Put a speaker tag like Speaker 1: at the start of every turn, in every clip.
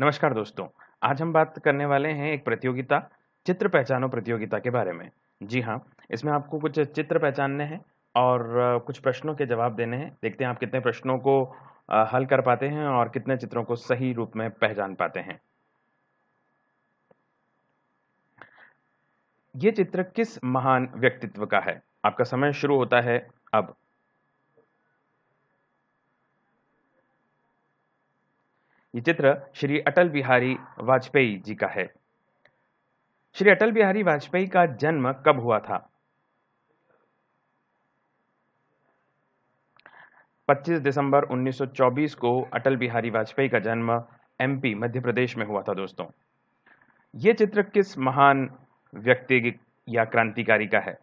Speaker 1: नमस्कार दोस्तों आज हम बात करने वाले हैं एक प्रतियोगिता चित्र पहचानो प्रतियोगिता के बारे में जी हाँ इसमें आपको कुछ चित्र पहचानने हैं और कुछ प्रश्नों के जवाब देने हैं देखते हैं आप कितने प्रश्नों को हल कर पाते हैं और कितने चित्रों को सही रूप में पहचान पाते हैं ये चित्र किस महान व्यक्तित्व का है आपका समय शुरू होता है अब ये चित्र श्री अटल बिहारी वाजपेयी जी का है श्री अटल बिहारी वाजपेयी का जन्म कब हुआ था 25 दिसंबर 1924 को अटल बिहारी वाजपेयी का जन्म एमपी मध्य प्रदेश में हुआ था दोस्तों ये चित्र किस महान व्यक्ति या क्रांतिकारी का है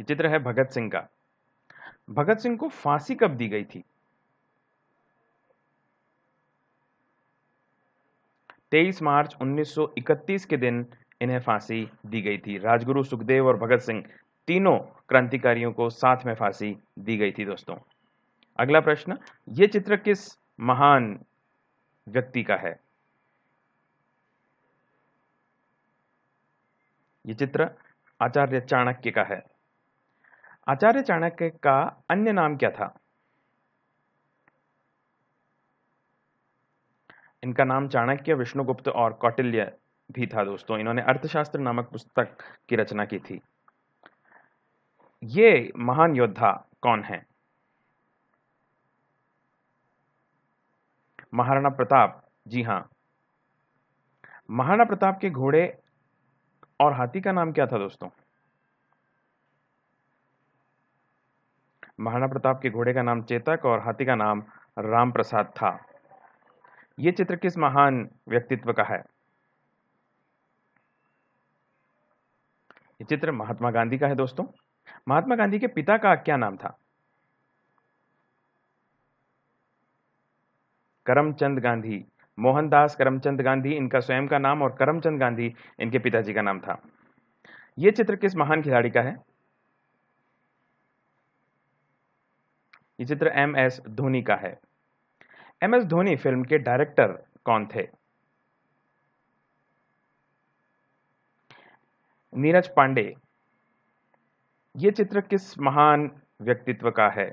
Speaker 1: ये चित्र है भगत सिंह का भगत सिंह को फांसी कब दी गई थी 23 मार्च 1931 के दिन इन्हें फांसी दी गई थी राजगुरु सुखदेव और भगत सिंह तीनों क्रांतिकारियों को साथ में फांसी दी गई थी दोस्तों अगला प्रश्न ये चित्र किस महान व्यक्ति का है ये चित्र आचार्य चाणक्य का है आचार्य चाणक्य का अन्य नाम क्या था इनका नाम चाणक्य विष्णुगुप्त और कौटिल्य भी था दोस्तों इन्होंने अर्थशास्त्र नामक पुस्तक की रचना की थी ये महान योद्धा कौन है महाराणा प्रताप जी हां महाराणा प्रताप के घोड़े और हाथी का नाम क्या था दोस्तों महाराणा प्रताप के घोड़े का नाम चेतक और हाथी का नाम राम प्रसाद था यह चित्र किस महान व्यक्तित्व का है यह चित्र महात्मा गांधी का है दोस्तों महात्मा गांधी के पिता का क्या नाम था करमचंद गांधी मोहनदास करमचंद गांधी इनका स्वयं का नाम और करमचंद गांधी इनके पिताजी का नाम था यह चित्र किस महान खिलाड़ी का है ये चित्र एम एस धोनी का है एम एस धोनी फिल्म के डायरेक्टर कौन थे नीरज पांडे ये चित्र किस महान व्यक्तित्व का है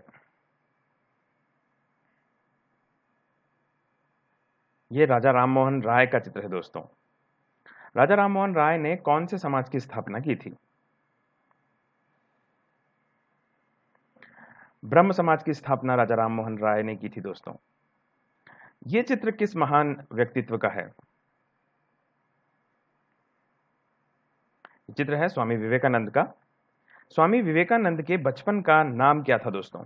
Speaker 1: ये राजा राममोहन राय का चित्र है दोस्तों राजा राममोहन राय ने कौन से समाज की स्थापना की थी ब्रह्म समाज की स्थापना राजा राम मोहन राय ने की थी दोस्तों ये चित्र किस महान व्यक्तित्व का है चित्र है स्वामी विवेकानंद का स्वामी विवेकानंद के बचपन का नाम क्या था दोस्तों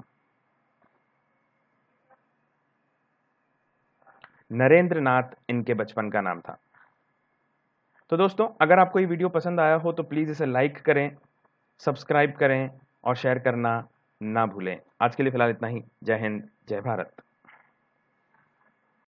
Speaker 1: नरेंद्र नाथ इनके बचपन का नाम था तो दोस्तों अगर आपको ये वीडियो पसंद आया हो तो प्लीज़ इसे लाइक करें सब्सक्राइब करें और शेयर करना ना भूलें आज के लिए फिलहाल इतना ही जय हिंद जय भारत